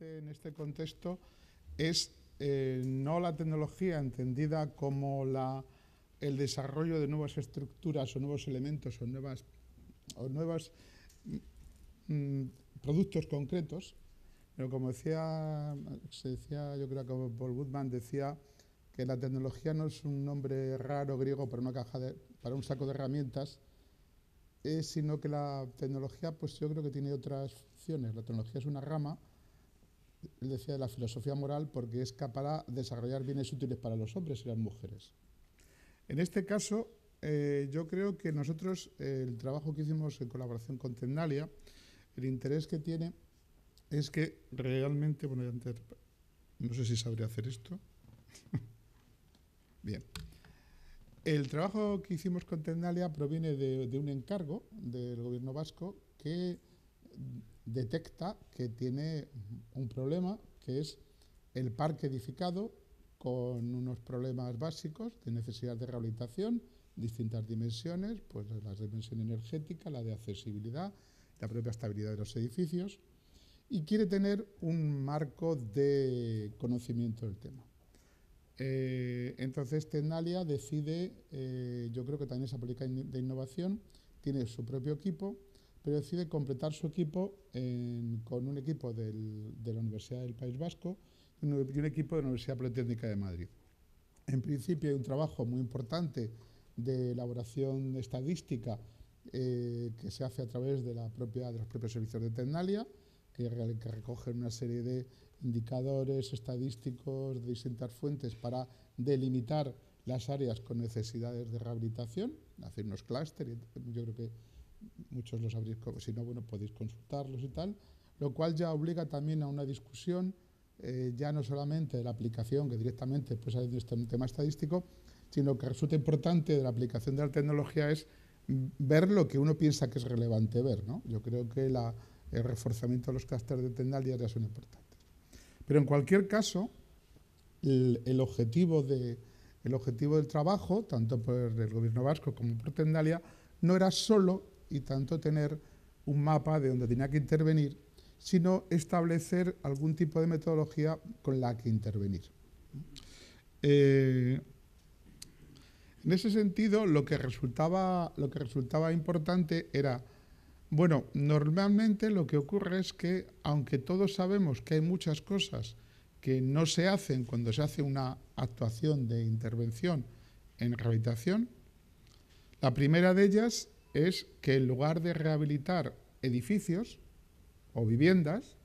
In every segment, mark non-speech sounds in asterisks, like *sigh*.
en este contexto es eh, no la tecnología entendida como la, el desarrollo de nuevas estructuras o nuevos elementos o nuevas o nuevos mm, mm, productos concretos, pero como decía, se decía, yo creo que Paul Goodman decía que la tecnología no es un nombre raro griego para una caja de, para un saco de herramientas, eh, sino que la tecnología, pues yo creo que tiene otras funciones. La tecnología es una rama él decía, de la filosofía moral porque es capaz de desarrollar bienes útiles para los hombres y las mujeres. En este caso, eh, yo creo que nosotros, eh, el trabajo que hicimos en colaboración con Tendalia, el interés que tiene es que realmente, bueno, ya antes, no sé si sabré hacer esto. *laughs* Bien. El trabajo que hicimos con Tendalia proviene de un encargo del gobierno vasco que detecta que tiene un problema que es el parque edificado con unos problemas básicos de necesidad de rehabilitación, distintas dimensiones, pues la dimensión energética, la de accesibilidad, la propia estabilidad de los edificios, y quiere tener un marco de conocimiento del tema. Eh, entonces Tenalia decide, eh, yo creo que también esa política de innovación tiene su propio equipo, pero decide completar su equipo con un equipo de la Universidad del País Vasco y un, equipo de la Universidad Politécnica de Madrid. En principio hay un trabajo muy importante de elaboración estadística eh, que se hace a través de, la propia, de los propios servicios de Tecnalia, que, que recogen una serie de indicadores estadísticos de distintas fuentes para delimitar las áreas con necesidades de rehabilitación, hacer unos clústeres, yo creo que muchos los habréis, si no, bueno, podéis consultarlos y tal, lo cual ya obliga también a una discusión, eh, ya no solamente de la aplicación, que directamente pues, es un tema estadístico, sino que resulta importante de la aplicación de la tecnología es ver lo que uno piensa que es relevante ver. Yo creo que el reforzamiento de los clústeres de Tendalia ya son importantes. Pero en cualquier caso, el, objetivo de, el objetivo del trabajo, tanto por el gobierno vasco como por Tendalia, no era solo y tanto tener un mapa de donde tenía que intervenir, sino establecer algún tipo de metodología con la que intervenir. Eh, en ese sentido, lo que, resultaba, lo que resultaba importante era, bueno, normalmente lo que ocurre es que, aunque todos sabemos que hay muchas cosas que no se hacen cuando se hace una actuación de intervención en rehabilitación, la primera de ellas es que en lugar de rehabilitar edificios o viviendas,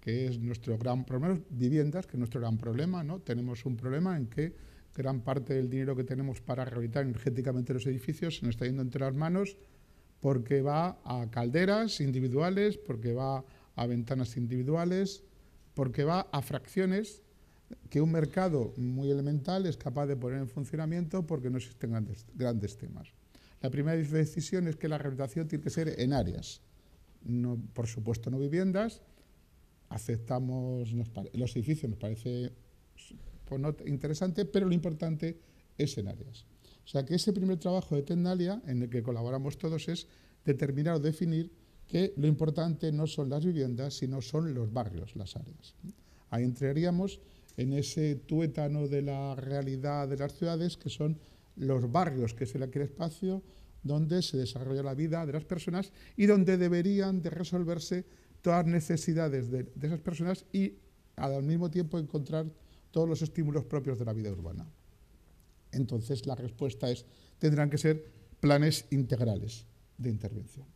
que es nuestro gran problema, viviendas, que es nuestro gran problema, ¿no? Tenemos un problema en que gran parte del dinero que tenemos para rehabilitar energéticamente los edificios se nos está yendo entre las manos porque va a calderas individuales, porque va a ventanas individuales, porque va a fracciones que un mercado muy elemental es capaz de poner en funcionamiento porque no existen grandes, grandes temas. La primera decisión es que la rehabilitación tiene que ser en áreas. por supuesto, no viviendas. Aceptamos los edificios, nos parece pues, interesante, pero lo importante es en áreas. O sea que ese primer trabajo de tendalia en el que colaboramos todos, es determinar o definir que lo importante no son las viviendas, sino son los barrios, las áreas. Ahí entraríamos en ese tuétano de la realidad de las ciudades, que son los barrios, que es el, aquel espacio donde se desarrolla la vida de las personas y donde deberían de resolverse todas las necesidades de, esas personas y al mismo tiempo encontrar todos los estímulos propios de la vida urbana. Entonces la respuesta es, tendrán que ser planes integrales de intervención.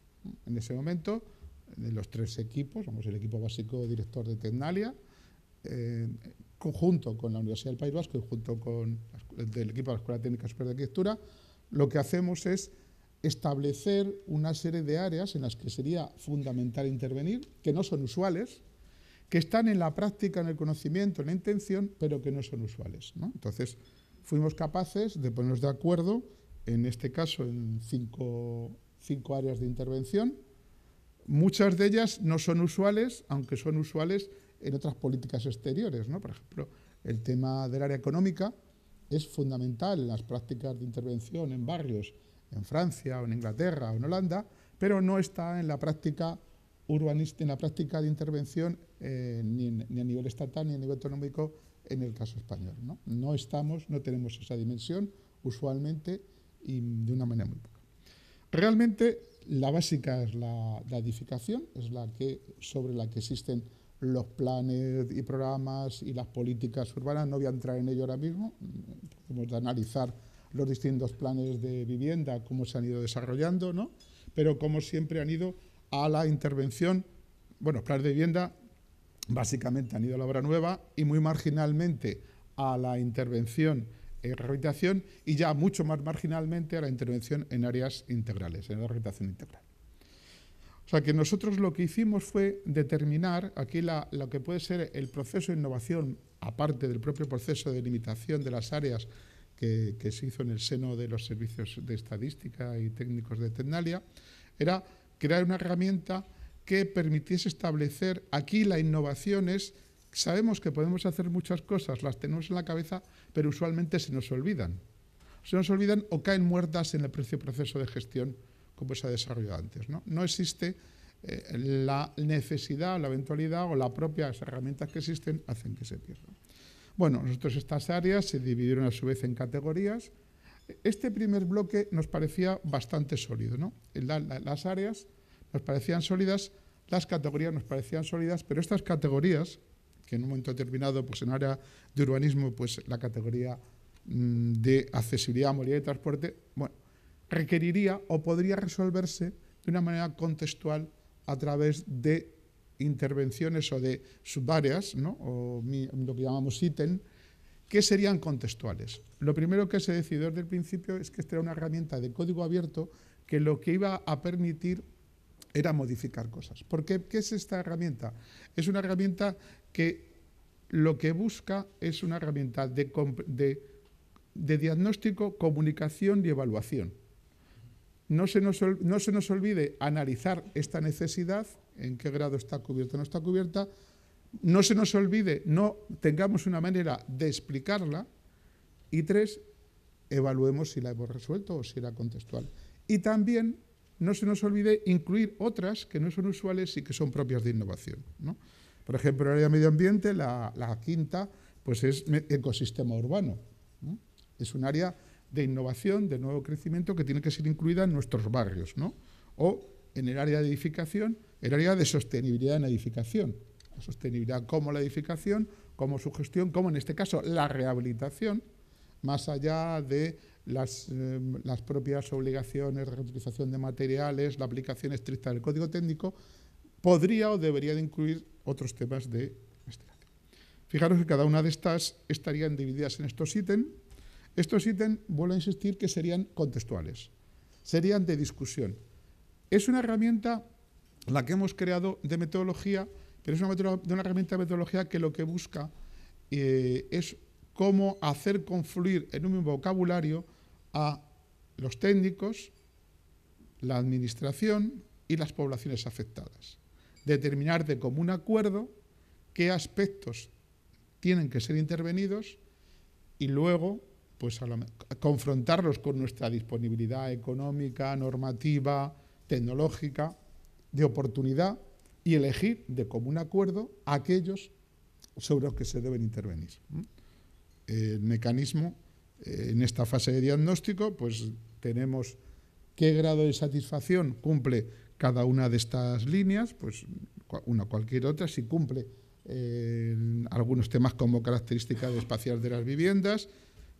En ese momento, los tres equipos, vamos, el equipo básico director de Tecnalia, eh, conjunto con la Universidad del País Vasco y junto con el equipo de la Escuela Técnica Superior de Arquitectura, lo que hacemos es establecer una serie de áreas en las que sería fundamental intervenir, que no son usuales, que están en la práctica, en el conocimiento, en la intención, pero que no son usuales. Entonces, fuimos capaces de ponernos de acuerdo, en este caso, en cinco áreas de intervención, Muchas de ellas no son usuales, aunque son usuales en otras políticas exteriores. ¿no? Por ejemplo, el tema del área económica es fundamental en las prácticas de intervención en barrios, en Francia o en Inglaterra o en Holanda, pero no está en la práctica urbanista, en la práctica de intervención eh, ni, a nivel estatal ni a nivel económico en el caso español. ¿no? no estamos, no tenemos esa dimensión usualmente y de una manera muy poca. Realmente la básica es la, edificación, es la que, sobre la que existen los planes y programas y las políticas urbanas. No voy a entrar en ello ahora mismo, podemos analizar los distintos planes de vivienda, cómo se han ido desarrollando, ¿no? pero como siempre han ido a la intervención, bueno, los planes de vivienda básicamente han ido a la obra nueva y muy marginalmente a la intervención eh, y ya mucho más marginalmente a la intervención en áreas integrales, en la rehabilitación integral. O sea que nosotros lo que hicimos fue determinar aquí lo que puede ser el proceso de innovación, aparte del propio proceso de limitación de las áreas que, se hizo en el seno de los servicios de estadística y técnicos de Tecnalia, era crear una herramienta que permitiese establecer aquí las innovaciones Sabemos que podemos hacer muchas cosas, las tenemos en la cabeza, pero usualmente se nos olvidan. Se nos olvidan o caen muertas en el proceso de gestión, como se ha desarrollado antes. No, existe eh, la necesidad, la eventualidad o las propias herramientas que existen hacen que se pierdan. Bueno, nosotros estas áreas se dividieron a su vez en categorías. Este primer bloque nos parecía bastante sólido. ¿no? las áreas nos parecían sólidas, las categorías nos parecían sólidas, pero estas categorías que en un momento determinado, pues en área de urbanismo, pues la categoría mm, de accesibilidad, movilidad y transporte, bueno, requeriría o podría resolverse de una manera contextual a través de intervenciones o de subáreas, ¿no? o lo que llamamos ítem, que serían contextuales. Lo primero que se decidió desde el principio es que esta era una herramienta de código abierto que lo que iba a permitir era modificar cosas. ¿Por qué? ¿Qué es esta herramienta? Es una herramienta que lo que busca es una herramienta de, diagnóstico, comunicación y evaluación. No se, nos, no se, nos, olvide analizar esta necesidad, en qué grado está cubierta o no está cubierta. No se nos olvide, no tengamos una manera de explicarla. Y tres, evaluemos si la hemos resuelto o si era contextual. Y también no se nos olvide incluir otras que no son usuales y que son propias de innovación. Por ejemplo, en el área de medio ambiente, la, quinta pues es ecosistema urbano. Es un área de innovación, de nuevo crecimiento, que tiene que ser incluida en nuestros barrios. O en el área de edificación, el área de sostenibilidad en edificación. La sostenibilidad como la edificación, como su gestión, como en este caso la rehabilitación, más allá de eh, las, propias obligaciones de reutilización de materiales, la aplicación estricta del código técnico, podría o debería de incluir otros temas de investigación. Fijaros que cada una de estas estarían divididas en estos ítems. Estos ítems, vuelvo a insistir, que serían contextuales, serían de discusión. Es una herramienta, la que hemos creado de metodología, pero es una, herramienta de metodología que lo que busca eh, es cómo hacer confluir en un mismo vocabulario a los técnicos, la administración y las poblaciones afectadas. Determinar de común acuerdo qué aspectos tienen que ser intervenidos y luego pues, confrontarlos con nuestra disponibilidad económica, normativa, tecnológica, de oportunidad y elegir de común acuerdo aquellos sobre los que se deben intervenir. El mecanismo eh, en esta fase de diagnóstico, pues tenemos qué grado de satisfacción cumple cada una de estas líneas, pues una cualquier otra, si cumple eh, algunos temas como características espaciales de las viviendas,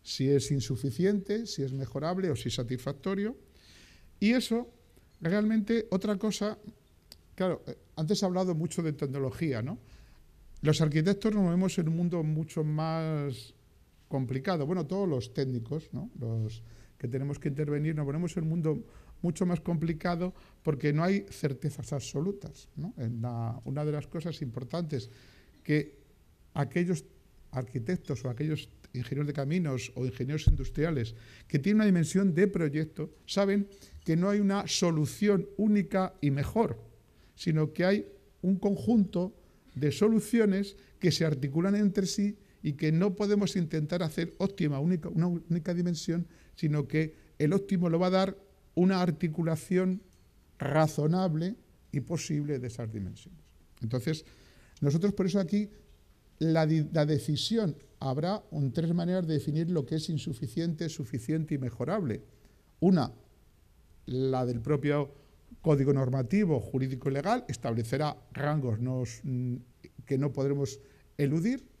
si es insuficiente, si es mejorable o si es satisfactorio. Y eso, realmente, otra cosa, claro, eh, antes he hablado mucho de tecnología, ¿no? Los arquitectos nos movemos en un mundo mucho más complicado. Bueno, todos los técnicos, los que tenemos que intervenir, nos ponemos en un mundo mucho más complicado porque no hay certezas absolutas. una de las cosas importantes que aquellos arquitectos o aquellos ingenieros de caminos o ingenieros industriales que tienen una dimensión de proyecto saben que no hay una solución única y mejor, sino que hay un conjunto de soluciones que se articulan entre sí y que no podemos intentar hacer óptima una única dimensión, sino que el óptimo lo va a dar una articulación razonable y posible de esas dimensiones. Entonces, nosotros por eso aquí la, decisión habrá en tres maneras de definir lo que es insuficiente, suficiente y mejorable. Una, la del propio código normativo, jurídico y legal, establecerá rangos que no podremos eludir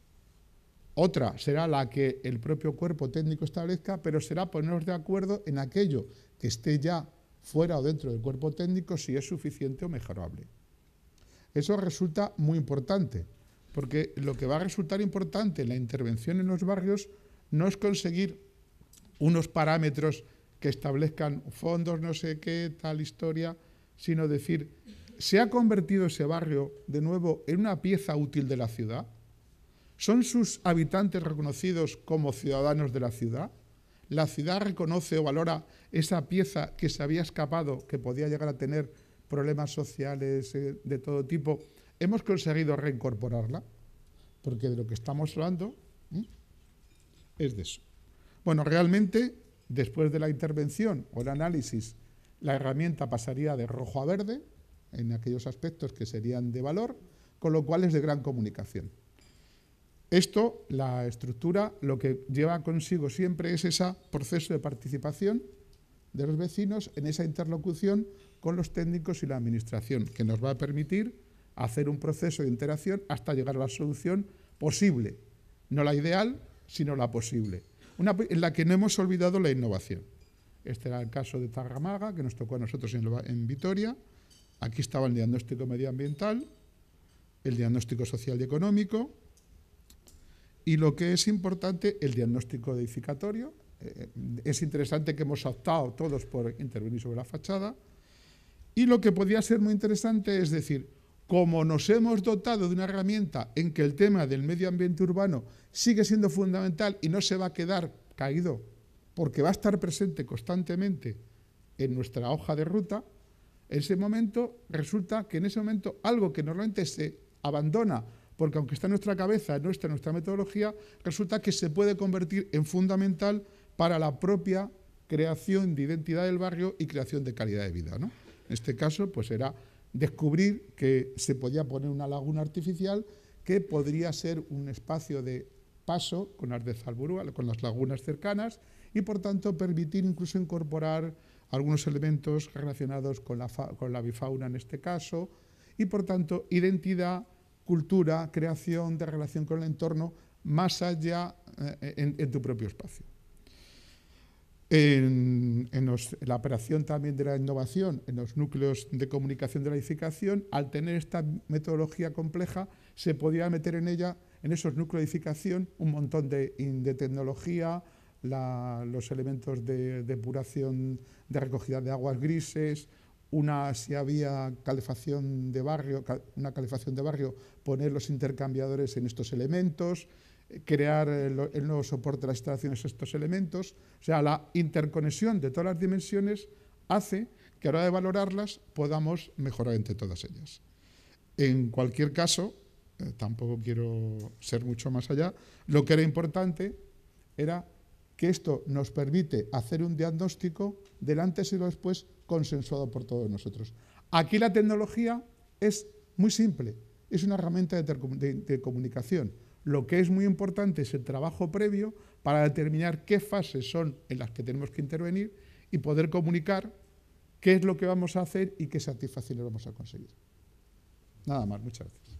otra será la que el propio cuerpo técnico establezca, pero será ponernos de acuerdo en aquello que esté ya fuera o dentro del cuerpo técnico si es suficiente o mejorable. Eso resulta muy importante, porque lo que va a resultar importante en la intervención en los barrios no es conseguir unos parámetros que establezcan fondos, no sé qué, tal historia, sino decir, ¿se ha convertido ese barrio de nuevo en una pieza útil de la ciudad? ¿Son sus habitantes reconocidos como ciudadanos de la ciudad? ¿La ciudad reconoce o valora esa pieza que se había escapado, que podía llegar a tener problemas sociales eh, de todo tipo? ¿Hemos conseguido reincorporarla? Porque de lo que estamos hablando es de eso. Bueno, realmente, después de la intervención o el análisis, la herramienta pasaría de rojo a verde en aquellos aspectos que serían de valor, con lo cual es de gran comunicación. Esto, la estructura, lo que lleva consigo siempre es ese proceso de participación de los vecinos en esa interlocución con los técnicos y la administración, que nos va a permitir hacer un proceso de interacción hasta llegar a la solución posible, no la ideal, sino la posible, en la que no hemos olvidado la innovación. Este era el caso de Tarramaga, que nos tocó a nosotros en Vitoria. Aquí estaba el diagnóstico medioambiental, el diagnóstico social y económico, y lo que es importante, el diagnóstico edificatorio. Eh, es interesante que hemos optado todos por intervenir sobre la fachada. Y lo que podría ser muy interesante es decir, como nos hemos dotado de una herramienta en que el tema del medio ambiente urbano sigue siendo fundamental y no se va a quedar caído, porque va a estar presente constantemente en nuestra hoja de ruta, en ese momento resulta que en ese momento algo que normalmente se abandona porque aunque está en nuestra cabeza, no en nuestra metodología, resulta que se puede convertir en fundamental para la propia creación de identidad del barrio y creación de calidad de vida. ¿no? En este caso, pues era descubrir que se podía poner una laguna artificial que podría ser un espacio de paso con las de con las lagunas cercanas, y por tanto permitir incluso incorporar algunos elementos relacionados con la, con la bifauna en este caso, y por tanto identidad, cultura, creación, de relación con el entorno, más allá eh, en, tu propio espacio. En, la operación también de la innovación, en los núcleos de comunicación de la edificación, al tener esta metodología compleja, se podía meter en ella, en esos núcleos de edificación, un montón de, tecnología, los elementos de depuración, de recogida de aguas grises, una si había calefacción de barrio, una calefacción de barrio, poner los intercambiadores en estos elementos, eh, crear eh, el, nuevo soporte de las instalaciones estos elementos. O sea, la interconexión de todas las dimensiones hace que a la hora de valorarlas podamos mejorar entre todas ellas. En cualquier caso, eh, tampoco quiero ser mucho más allá, lo que era importante era que esto nos permite hacer un diagnóstico del antes y lo después consensuado por todos nosotros. Aquí la tecnología es muy simple, es una herramienta de, comunicación. Lo que es muy importante es el trabajo previo para determinar qué fases son en las que tenemos que intervenir y poder comunicar qué es lo que vamos a hacer y qué satisfacciones vamos a conseguir. Nada más, muchas gracias.